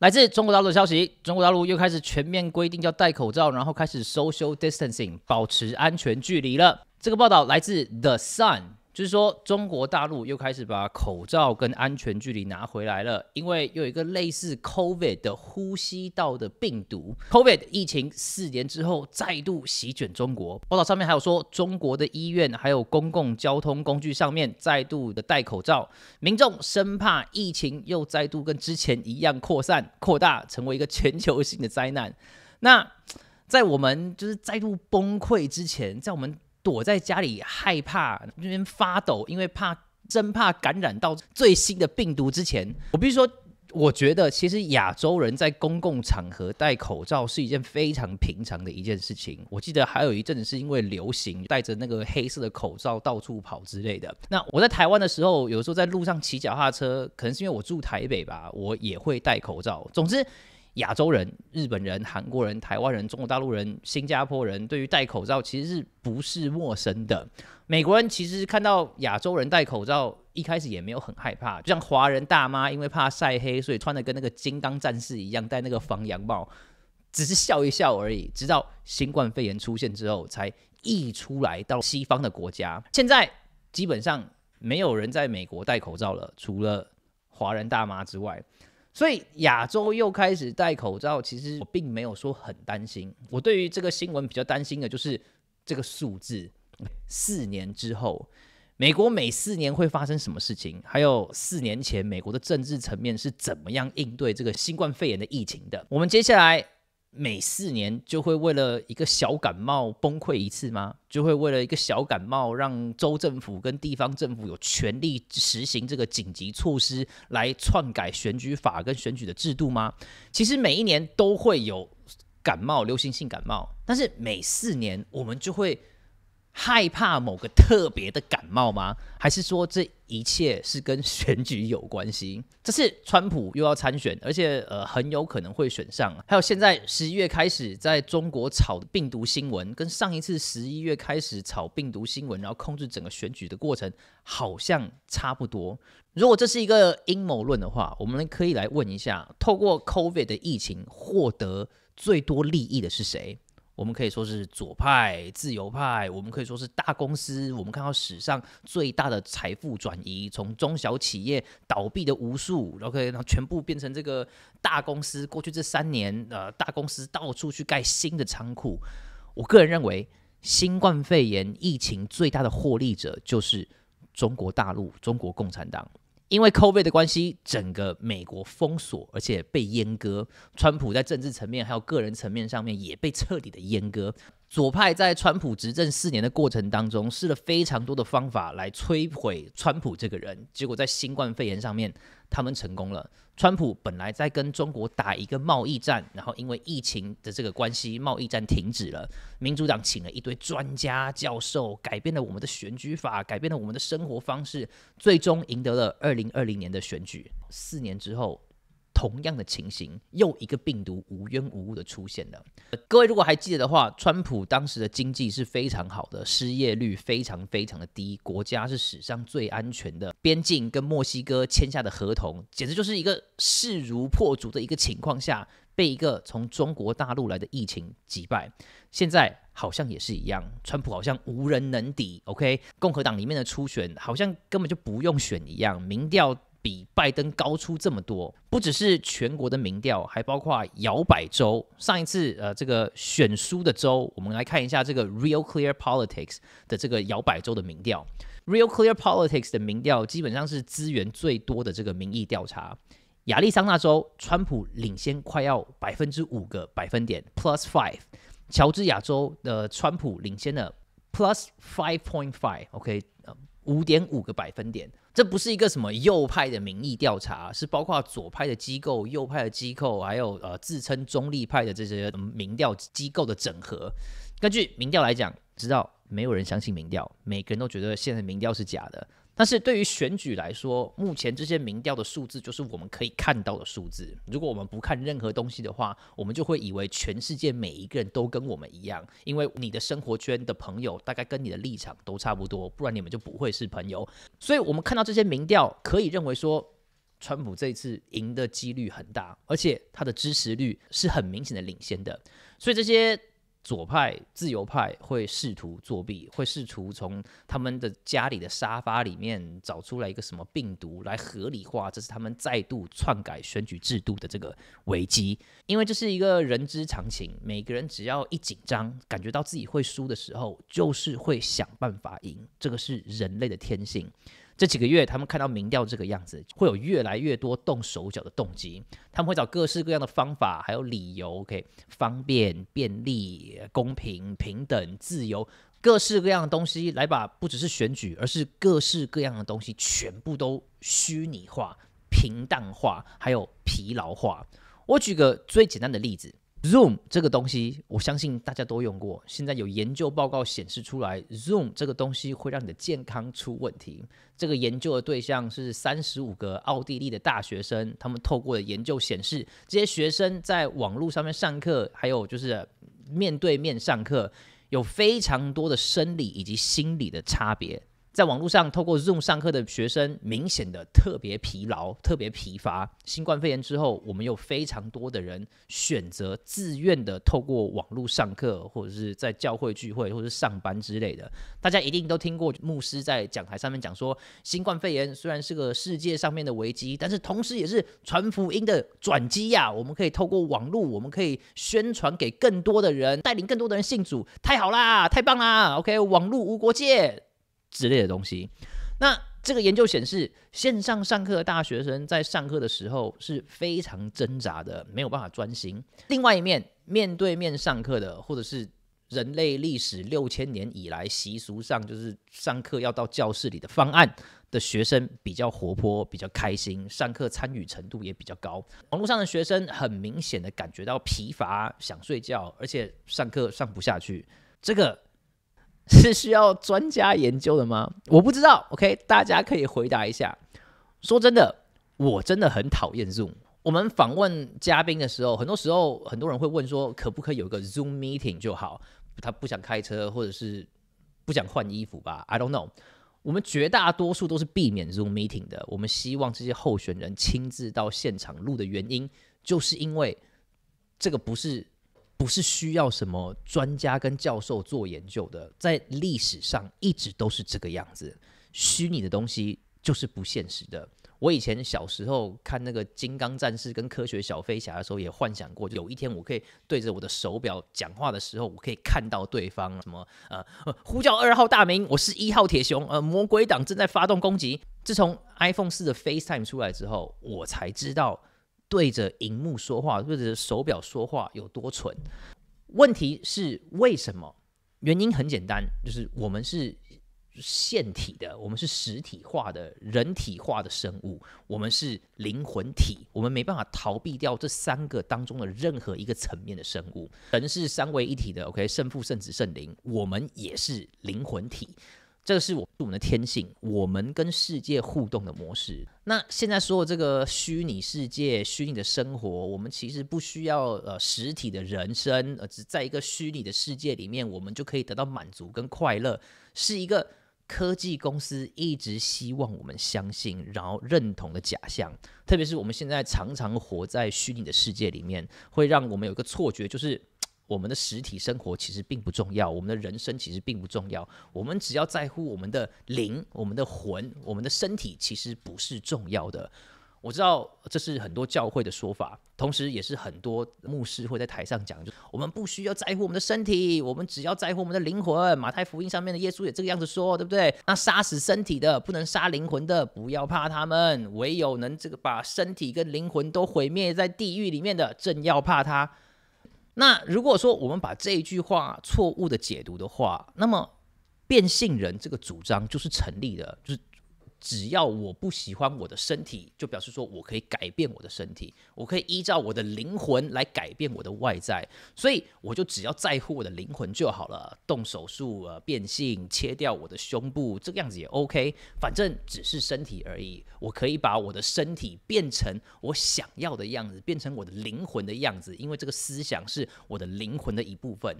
来自中国大陆的消息，中国大陆又开始全面规定要戴口罩，然后开始 social distancing，保持安全距离了。这个报道来自 The Sun。是说，中国大陆又开始把口罩跟安全距离拿回来了，因为又一个类似 COVID 的呼吸道的病毒 COVID 疫情四年之后再度席卷中国。报道上面还有说，中国的医院还有公共交通工具上面再度的戴口罩，民众生怕疫情又再度跟之前一样扩散扩大，成为一个全球性的灾难。那在我们就是再度崩溃之前，在我们。躲在家里害怕那边发抖，因为怕真怕感染到最新的病毒。之前我必须说，我觉得其实亚洲人在公共场合戴口罩是一件非常平常的一件事情。我记得还有一阵子是因为流行戴着那个黑色的口罩到处跑之类的。那我在台湾的时候，有时候在路上骑脚踏车，可能是因为我住台北吧，我也会戴口罩。总之。亚洲人、日本人、韩国人、台湾人、中国大陆人、新加坡人，对于戴口罩其实是不是陌生的？美国人其实看到亚洲人戴口罩，一开始也没有很害怕，就像华人大妈因为怕晒黑，所以穿的跟那个金刚战士一样，戴那个防阳帽，只是笑一笑而已。直到新冠肺炎出现之后，才溢出来到西方的国家。现在基本上没有人在美国戴口罩了，除了华人大妈之外。所以亚洲又开始戴口罩，其实我并没有说很担心。我对于这个新闻比较担心的就是这个数字。四年之后，美国每四年会发生什么事情？还有四年前美国的政治层面是怎么样应对这个新冠肺炎的疫情的？我们接下来。每四年就会为了一个小感冒崩溃一次吗？就会为了一个小感冒让州政府跟地方政府有权力实行这个紧急措施来篡改选举法跟选举的制度吗？其实每一年都会有感冒，流行性感冒，但是每四年我们就会。害怕某个特别的感冒吗？还是说这一切是跟选举有关系？这次川普又要参选，而且呃很有可能会选上。还有现在十一月开始在中国炒病毒新闻，跟上一次十一月开始炒病毒新闻，然后控制整个选举的过程，好像差不多。如果这是一个阴谋论的话，我们可以来问一下：透过 COVID 的疫情获得最多利益的是谁？我们可以说是左派、自由派，我们可以说是大公司。我们看到史上最大的财富转移，从中小企业倒闭的无数，OK，然后全部变成这个大公司。过去这三年，呃，大公司到处去盖新的仓库。我个人认为，新冠肺炎疫情最大的获利者就是中国大陆、中国共产党。因为 COVID 的关系，整个美国封锁，而且被阉割。川普在政治层面还有个人层面上面也被彻底的阉割。左派在川普执政四年的过程当中，试了非常多的方法来摧毁川普这个人，结果在新冠肺炎上面，他们成功了。川普本来在跟中国打一个贸易战，然后因为疫情的这个关系，贸易战停止了。民主党请了一堆专家教授，改变了我们的选举法，改变了我们的生活方式，最终赢得了二零二零年的选举。四年之后。同样的情形，又一个病毒无缘无故的出现了。各位如果还记得的话，川普当时的经济是非常好的，失业率非常非常的低，国家是史上最安全的，边境跟墨西哥签下的合同简直就是一个势如破竹的一个情况下，被一个从中国大陆来的疫情击败。现在好像也是一样，川普好像无人能敌。OK，共和党里面的初选好像根本就不用选一样，民调。比拜登高出这么多，不只是全国的民调，还包括摇摆州。上一次，呃，这个选书的州，我们来看一下这个 Real Clear Politics 的这个摇摆州的民调。Real Clear Politics 的民调基本上是资源最多的这个民意调查。亚利桑那州，川普领先快要百分之五个百分点，Plus Five。乔治亚州的川普领先的 Plus Five Point Five，OK，五点五个百分点。这不是一个什么右派的民意调查，是包括左派的机构、右派的机构，还有呃自称中立派的这些民调机构的整合。根据民调来讲，知道没有人相信民调，每个人都觉得现在民调是假的。但是对于选举来说，目前这些民调的数字就是我们可以看到的数字。如果我们不看任何东西的话，我们就会以为全世界每一个人都跟我们一样，因为你的生活圈的朋友大概跟你的立场都差不多，不然你们就不会是朋友。所以，我们看到这些民调，可以认为说，川普这一次赢的几率很大，而且他的支持率是很明显的领先的。所以这些。左派、自由派会试图作弊，会试图从他们的家里的沙发里面找出来一个什么病毒来合理化，这是他们再度篡改选举制度的这个危机。因为这是一个人之常情，每个人只要一紧张，感觉到自己会输的时候，就是会想办法赢，这个是人类的天性。这几个月，他们看到民调这个样子，会有越来越多动手脚的动机。他们会找各式各样的方法，还有理由，OK，方便、便利、公平、平等、自由，各式各样的东西来把不只是选举，而是各式各样的东西全部都虚拟化、平淡化，还有疲劳化。我举个最简单的例子。Zoom 这个东西，我相信大家都用过。现在有研究报告显示出来，Zoom 这个东西会让你的健康出问题。这个研究的对象是三十五个奥地利的大学生，他们透过的研究显示，这些学生在网络上面上课，还有就是面对面上课，有非常多的生理以及心理的差别。在网络上透过 Zoom 上课的学生，明显的特别疲劳、特别疲乏。新冠肺炎之后，我们有非常多的人选择自愿的透过网络上课，或者是在教会聚会，或是上班之类的。大家一定都听过牧师在讲台上面讲说，新冠肺炎虽然是个世界上面的危机，但是同时也是传福音的转机呀！我们可以透过网络，我们可以宣传给更多的人，带领更多的人信主，太好啦，太棒啦！OK，网络无国界。之类的东西，那这个研究显示，线上上课的大学生在上课的时候是非常挣扎的，没有办法专心。另外一面，面对面上课的，或者是人类历史六千年以来习俗上就是上课要到教室里的方案的学生，比较活泼，比较开心，上课参与程度也比较高。网络上的学生很明显的感觉到疲乏，想睡觉，而且上课上不下去。这个。是需要专家研究的吗？我不知道。OK，大家可以回答一下。说真的，我真的很讨厌 Zoom。我们访问嘉宾的时候，很多时候很多人会问说，可不可以有一个 Zoom meeting 就好？他不想开车，或者是不想换衣服吧？I don't know。我们绝大多数都是避免 Zoom meeting 的。我们希望这些候选人亲自到现场录的原因，就是因为这个不是。不是需要什么专家跟教授做研究的，在历史上一直都是这个样子。虚拟的东西就是不现实的。我以前小时候看那个《金刚战士》跟《科学小飞侠》的时候，也幻想过，有一天我可以对着我的手表讲话的时候，我可以看到对方。什么呃，呼叫二号大名，我是一号铁熊。呃，魔鬼党正在发动攻击。自从 iPhone 四的 FaceTime 出来之后，我才知道。对着荧幕说话对着手表说话有多蠢？问题是为什么？原因很简单，就是我们是腺体的，我们是实体化的人体化的生物，我们是灵魂体，我们没办法逃避掉这三个当中的任何一个层面的生物。人是三位一体的，OK，圣父、圣子、圣灵，我们也是灵魂体。这个是我我们的天性，我们跟世界互动的模式。那现在说的这个虚拟世界、虚拟的生活，我们其实不需要呃实体的人生，呃只在一个虚拟的世界里面，我们就可以得到满足跟快乐，是一个科技公司一直希望我们相信，然后认同的假象。特别是我们现在常常活在虚拟的世界里面，会让我们有一个错觉，就是。我们的实体生活其实并不重要，我们的人生其实并不重要。我们只要在乎我们的灵、我们的魂、我们的身体，其实不是重要的。我知道这是很多教会的说法，同时也是很多牧师会在台上讲，就我们不需要在乎我们的身体，我们只要在乎我们的灵魂。马太福音上面的耶稣也这个样子说，对不对？那杀死身体的不能杀灵魂的，不要怕他们。唯有能这个把身体跟灵魂都毁灭在地狱里面的，正要怕他。那如果说我们把这一句话错误的解读的话，那么变性人这个主张就是成立的，就是。只要我不喜欢我的身体，就表示说我可以改变我的身体，我可以依照我的灵魂来改变我的外在，所以我就只要在乎我的灵魂就好了。动手术呃变性，切掉我的胸部，这个样子也 OK，反正只是身体而已。我可以把我的身体变成我想要的样子，变成我的灵魂的样子，因为这个思想是我的灵魂的一部分。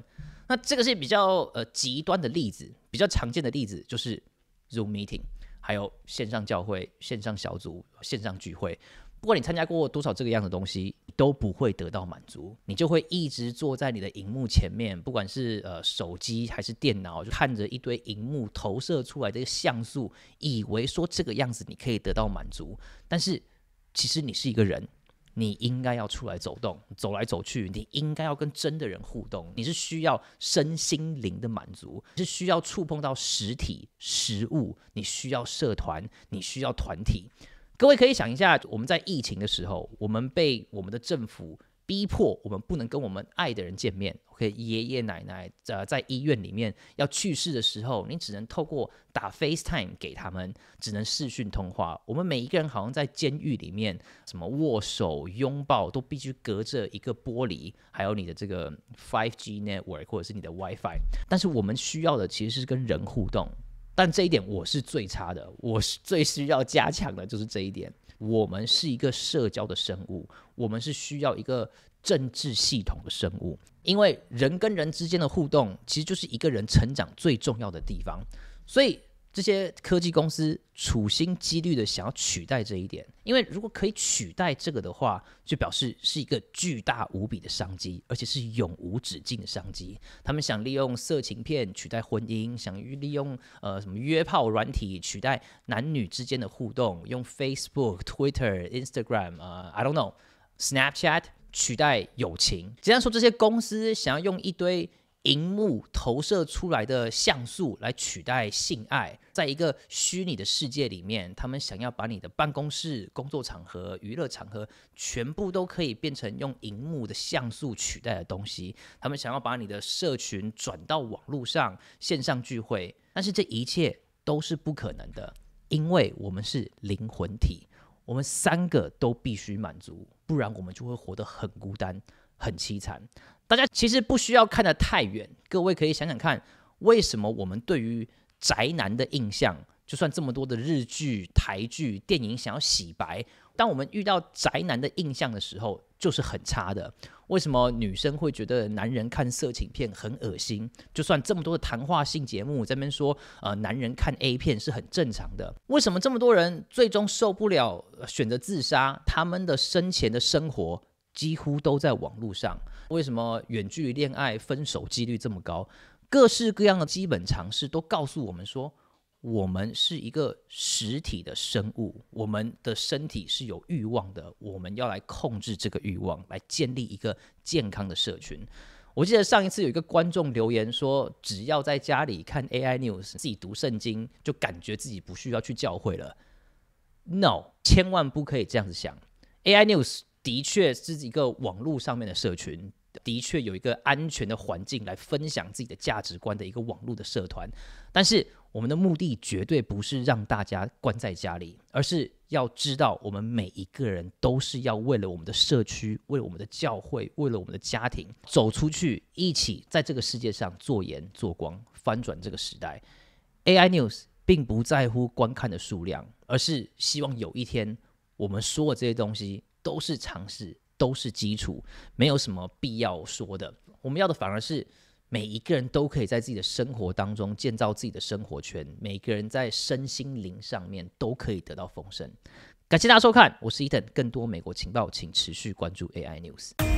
那这个是比较呃极端的例子，比较常见的例子就是 Zoom meeting。还有线上教会、线上小组、线上聚会，不管你参加过多少这个样的东西，都不会得到满足，你就会一直坐在你的荧幕前面，不管是呃手机还是电脑，就看着一堆荧幕投射出来的像素，以为说这个样子你可以得到满足，但是其实你是一个人。你应该要出来走动，走来走去。你应该要跟真的人互动。你是需要身心灵的满足，是需要触碰到实体实物。你需要社团，你需要团体。各位可以想一下，我们在疫情的时候，我们被我们的政府。逼迫我们不能跟我们爱的人见面。OK，爷爷奶奶，呃，在医院里面要去世的时候，你只能透过打 FaceTime 给他们，只能视讯通话。我们每一个人好像在监狱里面，什么握手、拥抱都必须隔着一个玻璃，还有你的这个 5G network 或者是你的 WiFi。但是我们需要的其实是跟人互动，但这一点我是最差的，我是最需要加强的就是这一点。我们是一个社交的生物，我们是需要一个政治系统的生物，因为人跟人之间的互动，其实就是一个人成长最重要的地方，所以。这些科技公司处心积虑的想要取代这一点，因为如果可以取代这个的话，就表示是一个巨大无比的商机，而且是永无止境的商机。他们想利用色情片取代婚姻，想利用呃什么约炮软体取代男女之间的互动，用 Facebook、Twitter、Instagram 呃 I don't know、Snapchat 取代友情。简单说，这些公司想要用一堆。荧幕投射出来的像素来取代性爱，在一个虚拟的世界里面，他们想要把你的办公室、工作场合、娱乐场合全部都可以变成用荧幕的像素取代的东西。他们想要把你的社群转到网络上，线上聚会，但是这一切都是不可能的，因为我们是灵魂体，我们三个都必须满足，不然我们就会活得很孤单。很凄惨，大家其实不需要看得太远。各位可以想想看，为什么我们对于宅男的印象，就算这么多的日剧、台剧、电影想要洗白，当我们遇到宅男的印象的时候，就是很差的。为什么女生会觉得男人看色情片很恶心？就算这么多的谈话性节目这边说，呃，男人看 A 片是很正常的。为什么这么多人最终受不了，选择自杀？他们的生前的生活。几乎都在网络上，为什么远距离恋爱分手几率这么高？各式各样的基本常识都告诉我们说，我们是一个实体的生物，我们的身体是有欲望的，我们要来控制这个欲望，来建立一个健康的社群。我记得上一次有一个观众留言说，只要在家里看 AI News，自己读圣经，就感觉自己不需要去教会了。No，千万不可以这样子想。AI News。的确是一个网络上面的社群，的确有一个安全的环境来分享自己的价值观的一个网络的社团。但是，我们的目的绝对不是让大家关在家里，而是要知道我们每一个人都是要为了我们的社区、为了我们的教会、为了我们的家庭走出去，一起在这个世界上做盐、做光，翻转这个时代。AI News 并不在乎观看的数量，而是希望有一天我们说的这些东西。都是尝试，都是基础，没有什么必要说的。我们要的反而是每一个人都可以在自己的生活当中建造自己的生活圈，每个人在身心灵上面都可以得到丰盛。感谢大家收看，我是伊藤，更多美国情报请持续关注 AI News。